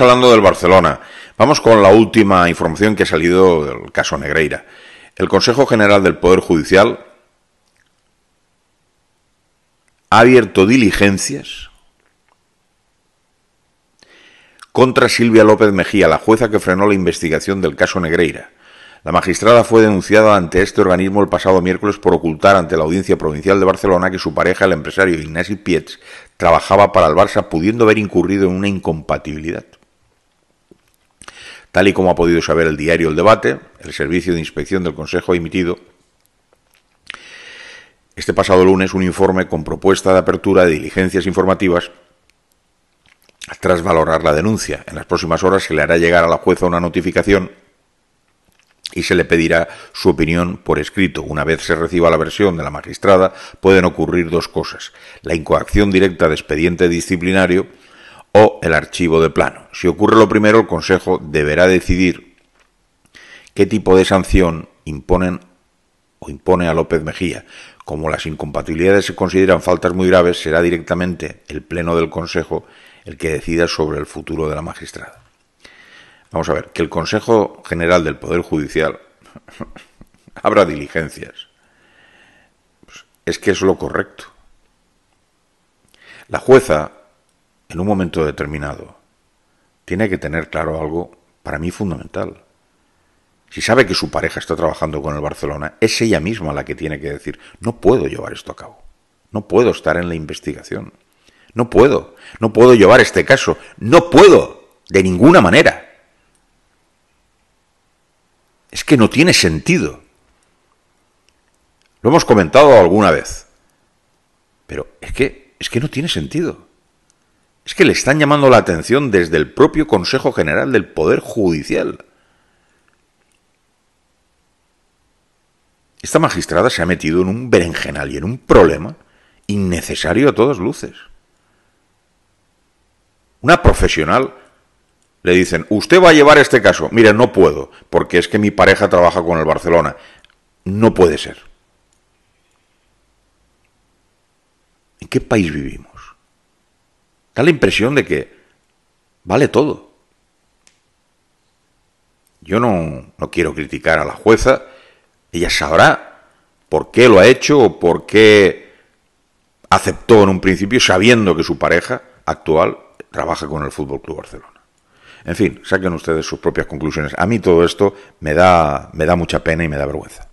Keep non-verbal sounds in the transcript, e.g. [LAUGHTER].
hablando del Barcelona. Vamos con la última información que ha salido del caso Negreira. El Consejo General del Poder Judicial ha abierto diligencias contra Silvia López Mejía, la jueza que frenó la investigación del caso Negreira. La magistrada fue denunciada ante este organismo el pasado miércoles por ocultar ante la Audiencia Provincial de Barcelona que su pareja, el empresario Ignasi Pietz, trabajaba para el Barça, pudiendo haber incurrido en una incompatibilidad. Tal y como ha podido saber el diario El Debate, el Servicio de Inspección del Consejo ha emitido este pasado lunes un informe con propuesta de apertura de diligencias informativas tras valorar la denuncia. En las próximas horas se le hará llegar a la jueza una notificación y se le pedirá su opinión por escrito. Una vez se reciba la versión de la magistrada, pueden ocurrir dos cosas. La incoacción directa de expediente disciplinario o el archivo de plano. Si ocurre lo primero, el Consejo deberá decidir qué tipo de sanción imponen o impone a López Mejía. Como las incompatibilidades se consideran faltas muy graves, será directamente el Pleno del Consejo el que decida sobre el futuro de la magistrada. Vamos a ver, que el Consejo General del Poder Judicial [LAUGHS] abra diligencias. Pues, es que es lo correcto. La jueza en un momento determinado, tiene que tener claro algo para mí fundamental. Si sabe que su pareja está trabajando con el Barcelona, es ella misma la que tiene que decir, no puedo llevar esto a cabo, no puedo estar en la investigación, no puedo, no puedo llevar este caso, no puedo, de ninguna manera. Es que no tiene sentido. Lo hemos comentado alguna vez, pero es que, es que no tiene sentido. Es que le están llamando la atención desde el propio Consejo General del Poder Judicial. Esta magistrada se ha metido en un berenjenal y en un problema innecesario a todas luces. Una profesional le dicen, usted va a llevar este caso. Mire, no puedo, porque es que mi pareja trabaja con el Barcelona. No puede ser. ¿En qué país vivimos? Da la impresión de que vale todo. Yo no, quiero criticar a la jueza, ella sabrá por qué lo ha hecho o por qué aceptó en un principio sabiendo que su pareja actual trabaja con el Fútbol Club Barcelona. En fin, saquen ustedes sus propias conclusiones. A mí todo esto me da, me da mucha pena y me da vergüenza.